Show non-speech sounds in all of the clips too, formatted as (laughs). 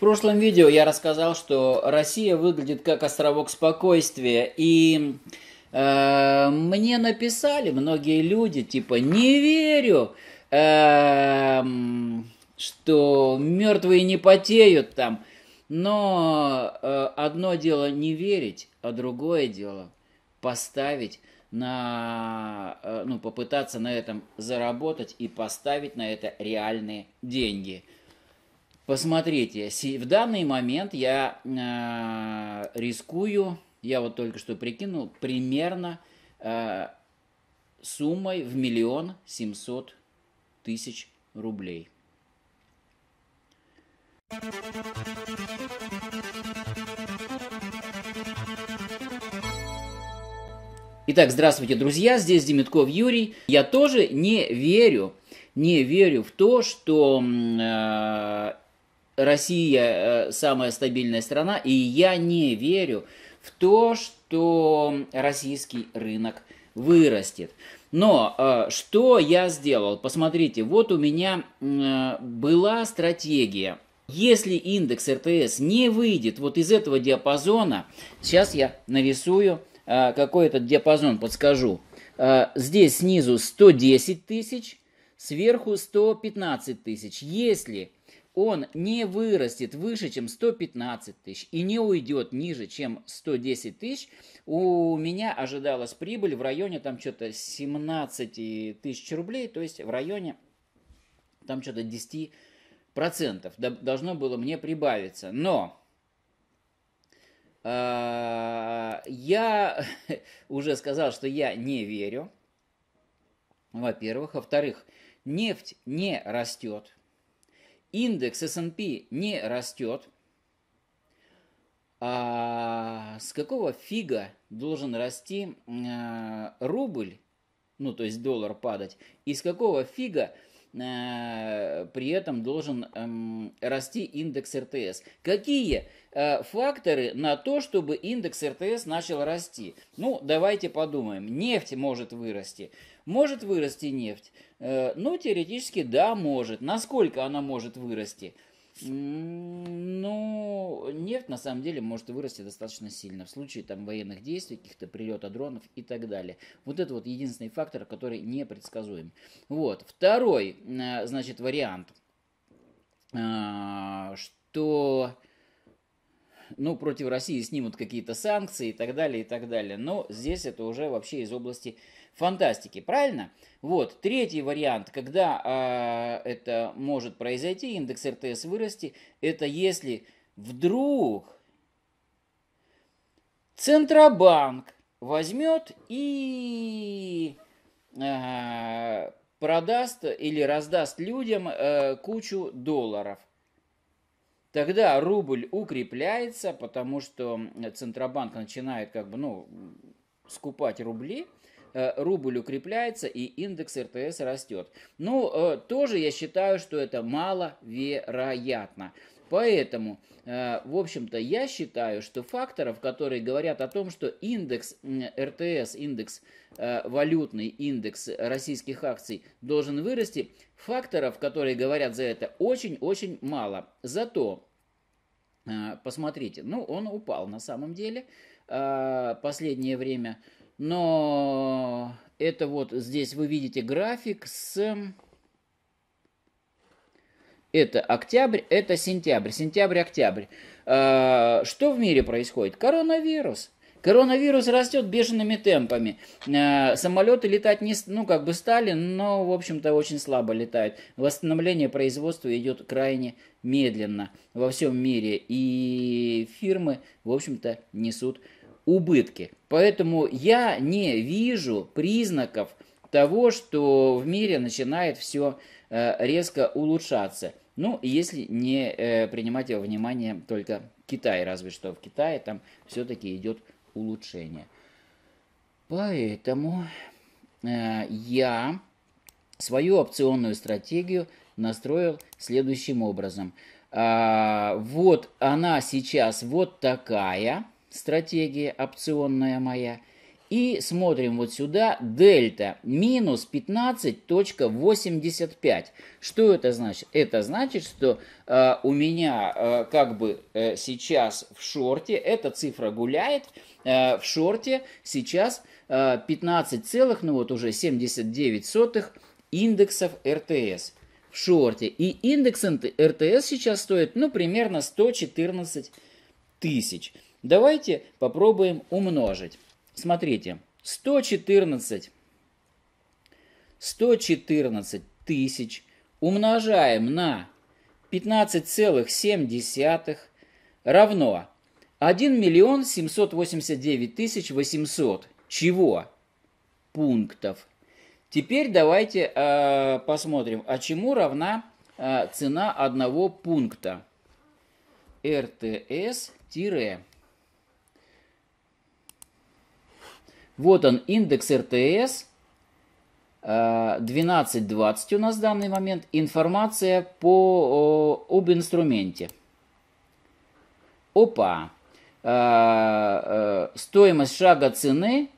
В прошлом видео я рассказал, что Россия выглядит как островок спокойствия, и э, мне написали многие люди, типа, не верю, э, что мертвые не потеют там. Но э, одно дело не верить, а другое дело поставить на, э, ну, попытаться на этом заработать и поставить на это реальные деньги – Посмотрите, в данный момент я э, рискую, я вот только что прикинул, примерно э, суммой в миллион семьсот тысяч рублей. Итак, здравствуйте, друзья, здесь Демитков Юрий. Я тоже не верю, не верю в то, что э, Россия э, самая стабильная страна, и я не верю в то, что российский рынок вырастет. Но э, что я сделал? Посмотрите, вот у меня э, была стратегия. Если индекс РТС не выйдет вот из этого диапазона, сейчас я нарисую какой этот диапазон, подскажу. здесь снизу 110 тысяч, сверху 115 тысяч. Если он не вырастет выше, чем 115 тысяч и не уйдет ниже, чем 110 тысяч, у меня ожидалась прибыль в районе там что-то 17 тысяч рублей, то есть в районе там что-то 10 процентов должно было мне прибавиться. Но э, я (laughs) уже сказал, что я не верю, во-первых. Во-вторых, нефть не растет индекс S&P не растет, а с какого фига должен расти э, рубль, ну то есть доллар падать, и с какого фига Э, при этом должен эм, расти индекс РТС. Какие э, факторы на то, чтобы индекс РТС начал расти? Ну, давайте подумаем. Нефть может вырасти. Может вырасти нефть? Э, ну, теоретически, да, может. Насколько она может вырасти? Ну, нефть на самом деле может вырасти достаточно сильно в случае там военных действий, каких-то прилета дронов и так далее. Вот это вот единственный фактор, который непредсказуем. Вот. Второй, э, значит, вариант, а, что ну, против России снимут какие-то санкции и так далее, и так далее. Но здесь это уже вообще из области фантастики, правильно? Вот, третий вариант, когда э, это может произойти, индекс РТС вырасти, это если вдруг Центробанк возьмет и э, продаст или раздаст людям э, кучу долларов. Тогда рубль укрепляется, потому что Центробанк начинает как бы, ну, скупать рубли, Э, рубль укрепляется и индекс РТС растет. Ну, э, тоже я считаю, что это маловероятно. Поэтому, э, в общем-то, я считаю, что факторов, которые говорят о том, что индекс РТС, индекс валютный, индекс российских акций должен вырасти, факторов, которые говорят за это, очень-очень мало. Зато, посмотрите, ну, он упал на самом деле последнее время но это вот здесь вы видите график с... Это октябрь, это сентябрь, сентябрь-октябрь. А, что в мире происходит? Коронавирус. Коронавирус растет бешеными темпами. А, самолеты летать не, ну, как бы стали, но, в общем-то, очень слабо летают. Восстановление производства идет крайне медленно во всем мире. И фирмы, в общем-то, несут убытки. Поэтому я не вижу признаков того, что в мире начинает все э, резко улучшаться. Ну, если не э, принимать во внимание только Китай, разве что в Китае там все-таки идет улучшение. Поэтому э, я свою опционную стратегию настроил следующим образом. А, вот она сейчас вот такая стратегия опционная моя. И смотрим вот сюда, дельта минус 15.85. Что это значит? Это значит, что э, у меня э, как бы э, сейчас в шорте, эта цифра гуляет, э, в шорте сейчас э, 15 целых, ну вот уже 79 сотых индексов РТС в шорте. И индекс РТС сейчас стоит, ну, примерно 114 тысяч. Давайте попробуем умножить. Смотрите, 114, 114 тысяч умножаем на 15,7 равно 1 миллион 789 тысяч 800. Чего? Пунктов. Теперь давайте э, посмотрим, а чему равна э, цена одного пункта. РТС-. Вот он, индекс РТС 12.20 э, у нас в данный момент. Информация по, об инструменте. Опа! Э, э, стоимость шага цены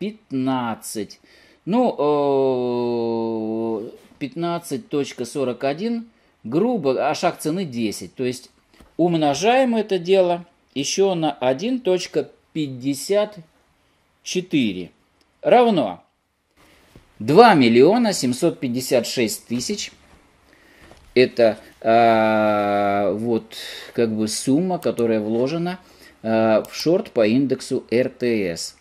15. Ну, 15.41 грубо, а шаг цены 10. То есть умножаем это дело еще на 1.55 4 равно 2 миллиона 756 тысяч. Это а, вот как бы сумма, которая вложена а, в шорт по индексу РТС.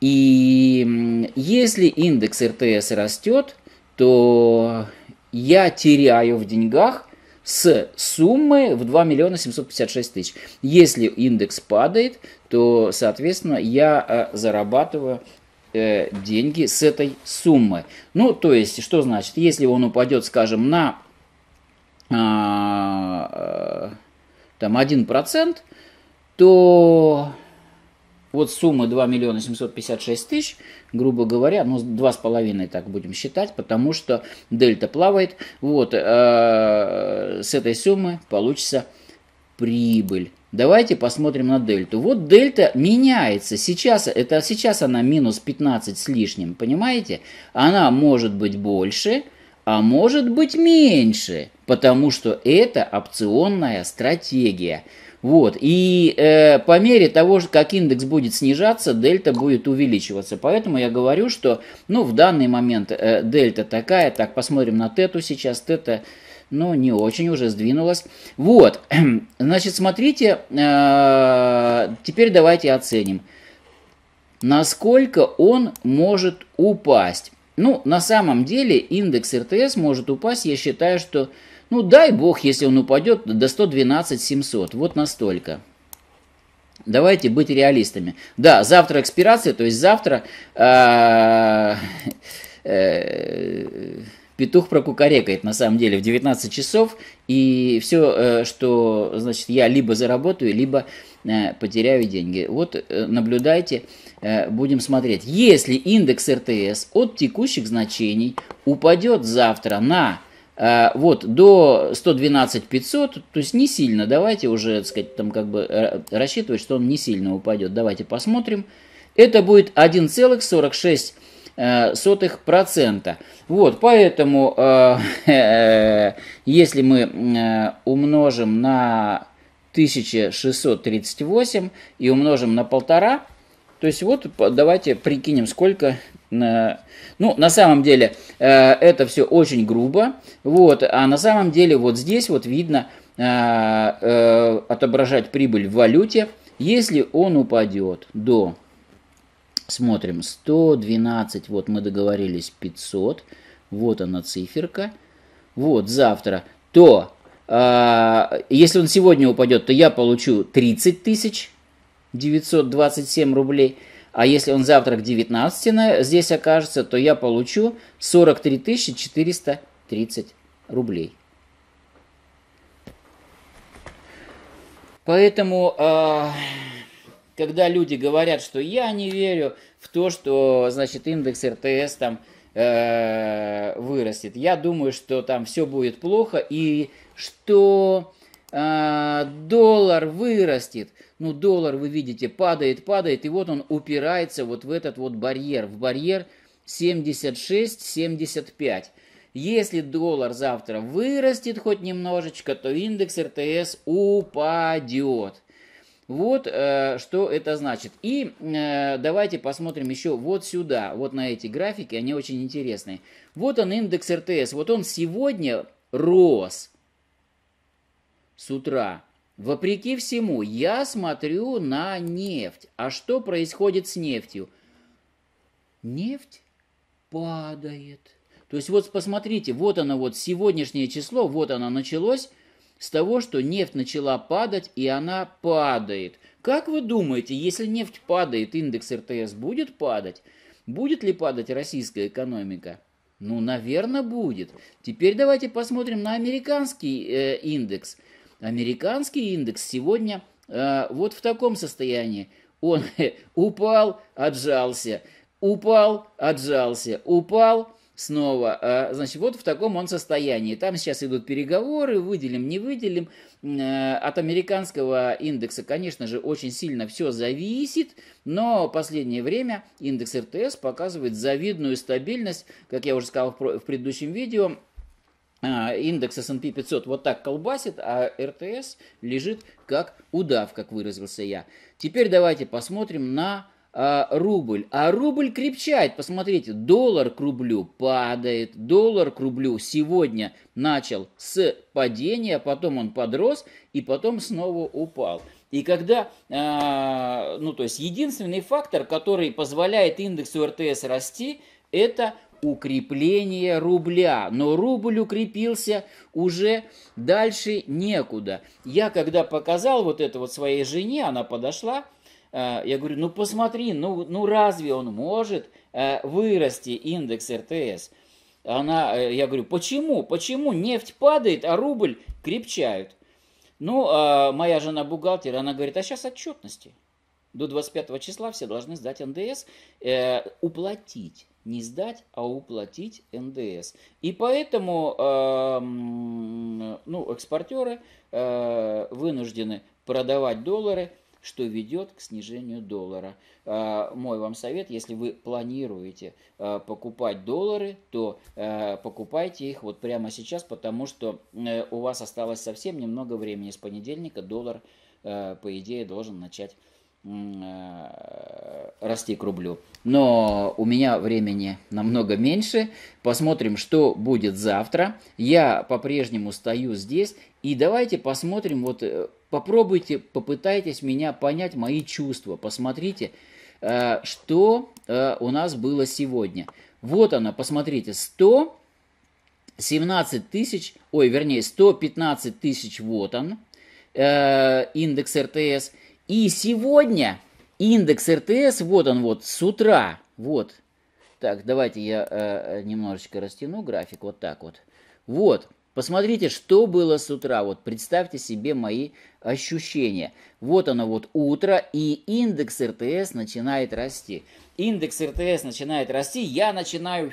И если индекс РТС растет, то я теряю в деньгах с суммы в 2 миллиона 756 тысяч. Если индекс падает, то, соответственно, я э, зарабатываю э, деньги с этой суммы. Ну, то есть, что значит, если он упадет, скажем, на а, э, там, 1%, то вот сумма 2 миллиона 756 тысяч, грубо говоря, ну 2,5 так будем считать, потому что дельта плавает. Вот, э, с этой суммы получится прибыль. Давайте посмотрим на дельту. Вот дельта меняется. Сейчас, это сейчас она минус 15 с лишним, понимаете? Она может быть больше, а может быть меньше, потому что это опционная стратегия. Вот. И э, по мере того, как индекс будет снижаться, дельта будет увеличиваться. Поэтому я говорю, что ну, в данный момент э, дельта такая. Так, посмотрим на тету сейчас. Тета ну, не очень уже сдвинулась. Вот. (clears throat) Значит, смотрите, э, теперь давайте оценим, насколько он может упасть. Ну, на самом деле индекс РТС может упасть, я считаю, что ну, дай бог, если он упадет до 112 700, вот настолько. Давайте быть реалистами. Да, завтра экспирация, то есть завтра а, э, петух прокукарекает на самом деле в 19 часов, и все, э, что значит, я либо заработаю, либо э, потеряю деньги. Вот наблюдайте, будем смотреть. Если индекс РТС от текущих значений упадет завтра на а, вот, до 112 500, то есть не сильно, давайте уже, так сказать, там как бы э, рассчитывать, что он не сильно упадет. Давайте посмотрим. Это будет 1,46%. Э, вот, поэтому, э, (laughs) если мы умножим на 1638 и умножим на полтора, то есть вот давайте прикинем, сколько ну, на самом деле, э, это все очень грубо, вот, а на самом деле вот здесь вот видно э, э, отображать прибыль в валюте, если он упадет до, смотрим, 112, вот мы договорились 500, вот она циферка, вот завтра, то если он сегодня упадет, то я получу 30 тысяч 927 рублей – а если он завтра к 19 здесь окажется, то я получу 43 430 рублей. Поэтому, а, когда люди говорят, что я не верю в то, что, значит, индекс РТС там э, вырастет, я думаю, что там все будет плохо и что а, доллар вырастет. Ну, доллар, вы видите, падает, падает, и вот он упирается вот в этот вот барьер, в барьер 76-75. Если доллар завтра вырастет хоть немножечко, то индекс РТС упадет. Вот э, что это значит. И э, давайте посмотрим еще вот сюда, вот на эти графики, они очень интересные. Вот он индекс РТС, вот он сегодня рос, с утра. Вопреки всему, я смотрю на нефть. А что происходит с нефтью? Нефть падает. То есть вот посмотрите, вот оно вот сегодняшнее число, вот оно началось с того, что нефть начала падать, и она падает. Как вы думаете, если нефть падает, индекс РТС будет падать? Будет ли падать российская экономика? Ну, наверное, будет. Теперь давайте посмотрим на американский э, индекс – Американский индекс сегодня э, вот в таком состоянии. Он (laughs) упал, отжался, упал, отжался, упал, снова. Э, значит, вот в таком он состоянии. Там сейчас идут переговоры, выделим, не выделим. Э, от американского индекса, конечно же, очень сильно все зависит, но последнее время индекс РТС показывает завидную стабильность, как я уже сказал в, в предыдущем видео, а, индекс S&P 500 вот так колбасит, а РТС лежит как удав, как выразился я. Теперь давайте посмотрим на а, рубль. А рубль крепчает. Посмотрите, доллар к рублю падает. Доллар к рублю сегодня начал с падения, потом он подрос и потом снова упал. И когда, а, ну то есть единственный фактор, который позволяет индексу РТС расти, это укрепление рубля. Но рубль укрепился уже дальше некуда. Я когда показал вот это вот своей жене, она подошла, э, я говорю, ну посмотри, ну, ну разве он может э, вырасти индекс РТС? Она, э, я говорю, почему, почему нефть падает, а рубль крепчает? Ну, моя жена бухгалтер, она говорит, а сейчас отчетности. До 25 числа все должны сдать НДС, э, уплатить не сдать, а уплатить НДС. И поэтому э, ну, экспортеры э, вынуждены продавать доллары, что ведет к снижению доллара. Э, мой вам совет, если вы планируете э, покупать доллары, то э, покупайте их вот прямо сейчас, потому что э, у вас осталось совсем немного времени. С понедельника доллар, э, по идее, должен начать Э, расти к рублю. Но у меня времени намного меньше. Посмотрим, что будет завтра. Я по-прежнему стою здесь. И давайте посмотрим, вот э, попробуйте, попытайтесь меня понять, мои чувства. Посмотрите, э, что у нас было сегодня. Вот она, посмотрите, 100... 17 тысяч, ой, вернее, 115 тысяч, вот он, э, индекс РТС – и сегодня индекс РТС, вот он вот, с утра, вот. Так, давайте я э, э, немножечко растяну график вот так вот. Вот, посмотрите, что было с утра. Вот представьте себе мои ощущения. Вот оно вот утро, и индекс РТС начинает расти. Индекс РТС начинает расти, я начинаю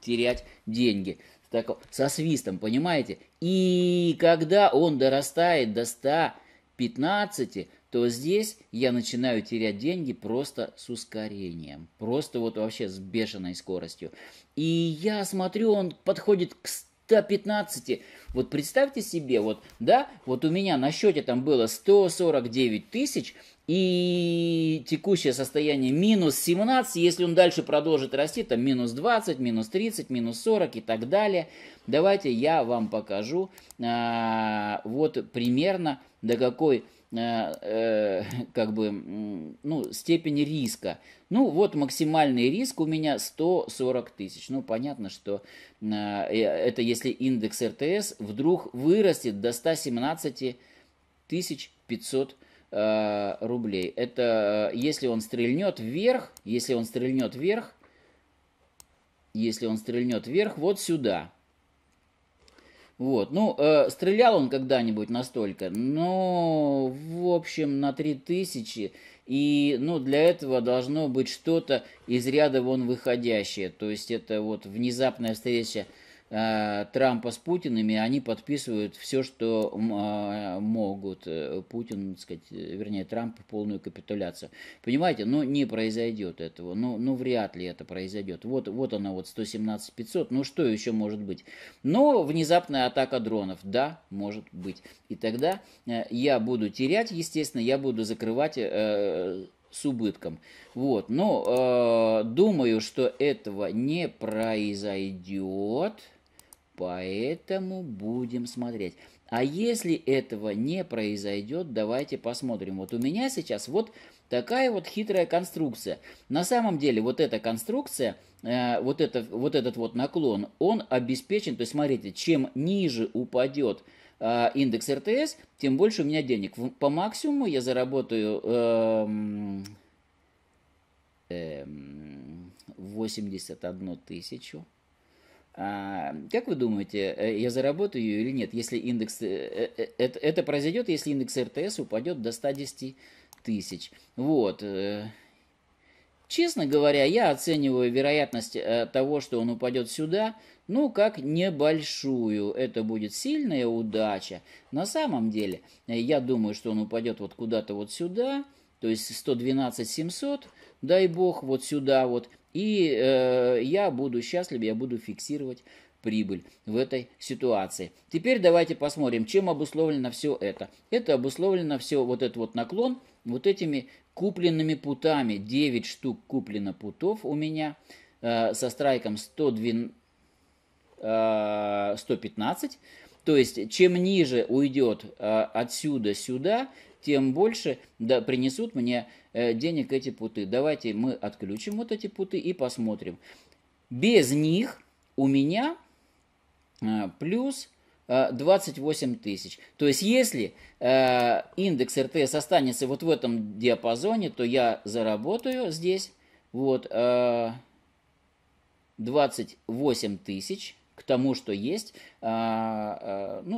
терять деньги так, со свистом, понимаете? И когда он дорастает до 100 15, то здесь я начинаю терять деньги просто с ускорением. Просто вот вообще с бешеной скоростью. И я смотрю, он подходит к 100 115. Вот представьте себе, вот, да, вот у меня на счете там было 149 тысяч, и текущее состояние минус 17, если он дальше продолжит расти, там минус 20, минус 30, минус 40 и так далее. Давайте я вам покажу а, вот примерно до какой Э, э, (laughs) как бы, ну, степень риска. Ну, вот максимальный риск у меня 140 тысяч. Ну, понятно, что э, это если индекс РТС вдруг вырастет до 117 тысяч 500 рублей. Это если он стрельнет вверх, если он стрельнет вверх, если он стрельнет вверх, вот сюда – вот, ну, э, стрелял он когда-нибудь настолько, но, ну, в общем, на 3000, и, ну, для этого должно быть что-то из ряда вон выходящее, то есть это вот внезапная встреча Э, Трампа с Путиными, они подписывают все, что э, могут. Э, Путин, так сказать, вернее, Трамп полную капитуляцию. Понимаете, ну не произойдет этого, ну, ну вряд ли это произойдет. Вот, вот она вот 117 500, ну что еще может быть? Но внезапная атака дронов, да, может быть. И тогда я буду терять, естественно, я буду закрывать с убытком. Вот, но э, думаю, что этого не произойдет. Поэтому будем смотреть. А если этого не произойдет, давайте посмотрим. Вот у меня сейчас вот такая вот хитрая конструкция. На самом деле вот эта конструкция, э, вот, это, вот этот вот наклон, он обеспечен, то есть смотрите, чем ниже упадет э, индекс РТС, тем больше у меня денег. По максимуму я заработаю... Э, эм, 81 эм, тысячу. А, как вы думаете, э, я заработаю или нет, если индекс... Э, э, это произойдет, если индекс РТС упадет до 110 тысяч. Вот. Честно говоря, я оцениваю вероятность того, что он упадет сюда, ну, как небольшую. Это будет сильная удача. На самом деле, я думаю, что он упадет вот куда-то вот сюда, то есть 112 700, дай бог, вот сюда вот. И э, я буду счастлив, я буду фиксировать прибыль в этой ситуации. Теперь давайте посмотрим, чем обусловлено все это. Это обусловлено все вот этот вот наклон, вот этими купленными путами. 9 штук куплено путов у меня э, со страйком 112, э, 115. То есть, чем ниже уйдет э, отсюда сюда, тем больше да, принесут мне Э, денег эти путы. Давайте мы отключим вот эти путы и посмотрим. Без них у меня э, плюс 28 э, тысяч. То есть, если индекс РТС останется вот в этом диапазоне, то я заработаю здесь вот э, 28 тысяч к тому, что есть. ну,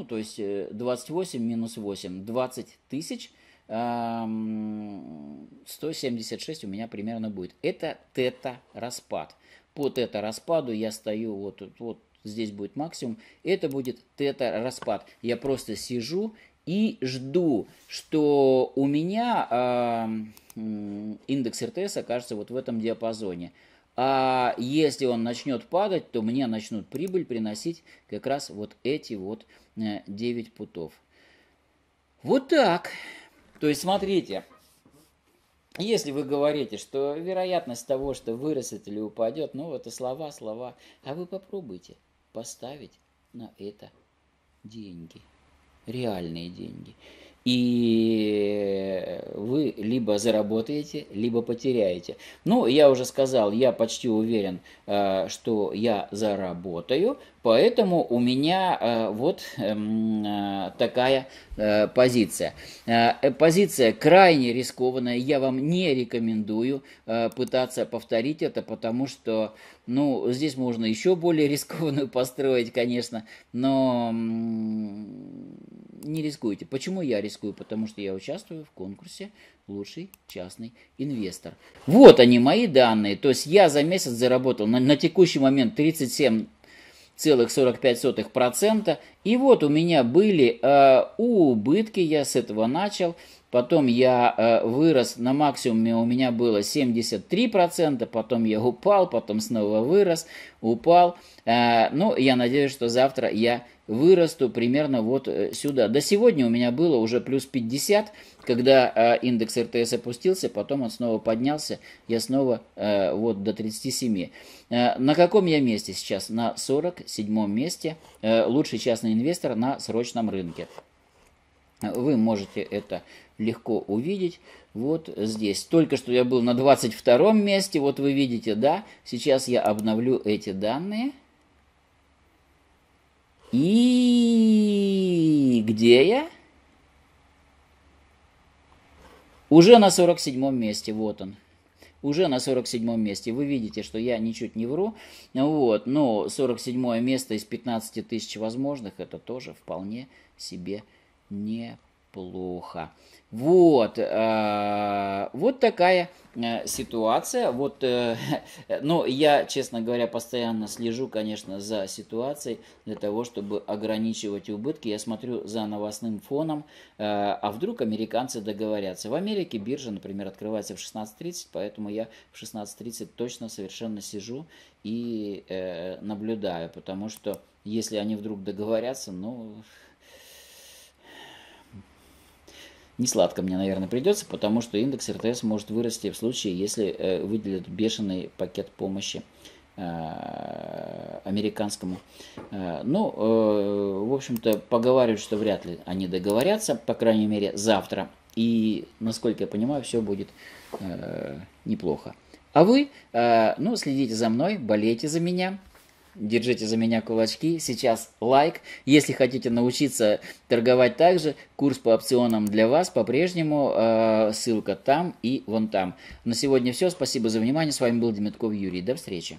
то есть 28 минус 8, 20 тысяч 176 у меня примерно будет. Это тета-распад. По тета-распаду я стою вот, вот здесь будет максимум. Это будет тета-распад. Я просто сижу и жду, что у меня э, индекс РТС окажется вот в этом диапазоне. А если он начнет падать, то мне начнут прибыль приносить как раз вот эти вот 9 э, путов. Вот так. То есть, смотрите, если вы говорите, что вероятность того, что вырастет или упадет, ну, это слова, слова, а вы попробуйте поставить на это деньги, реальные деньги. И вы либо заработаете, либо потеряете. Ну, я уже сказал, я почти уверен, э, что я заработаю, поэтому у меня э, вот эм, э, такая позиция. Позиция крайне рискованная, я вам не рекомендую пытаться повторить это, потому что, ну, здесь можно еще более рискованную (laughs) построить, конечно, но не рискуете. Почему я рискую? Потому что я участвую в конкурсе «Лучший частный инвестор». Вот они, мои данные. То есть я за месяц заработал на, на текущий момент 37 0,45%. И вот у меня были э, убытки, я с этого начал. Потом я э, вырос на максимуме, у меня было 73%, потом я упал, потом снова вырос, упал. Э, ну, я надеюсь, что завтра я вырасту примерно вот э, сюда. До сегодня у меня было уже плюс 50, когда э, индекс РТС опустился, потом он снова поднялся, я снова э, вот до 37. На каком я месте сейчас? На 47 месте. Лучший частный инвестор на срочном рынке. Вы можете это легко увидеть. Вот здесь. Только что я был на 22 месте, вот вы видите, да? Сейчас я обновлю эти данные. И где я? Уже на 47 месте, вот он. Уже на 47 месте. Вы видите, что я ничуть не вру. Вот, но 47 место из 15 тысяч возможных, это тоже вполне себе неплохо плохо. Вот, э, вот такая э, ситуация. Вот, э, (laughs) но ну, я, честно говоря, постоянно слежу, конечно, за ситуацией для того, чтобы ограничивать убытки. Я смотрю за новостным фоном, а вдруг американцы договорятся. В Америке биржа, например, открывается в 16.30, поэтому я в 16.30 точно совершенно сижу и наблюдаю, потому что если они вдруг договорятся, ну... Не сладко мне, наверное, придется, потому что индекс РТС может вырасти в случае, если э, выделят бешеный пакет помощи э, американскому. Э, ну, в общем-то, поговаривают, что вряд ли они договорятся, по крайней мере, завтра. И, насколько я понимаю, все будет неплохо. А вы, ну, следите за мной, болейте за меня держите за меня кулачки. Сейчас лайк. Если хотите научиться торговать также, курс по опционам для вас по-прежнему. Э, ссылка там и вон там. На сегодня все. Спасибо за внимание. С вами был Демятков Юрий. До встречи.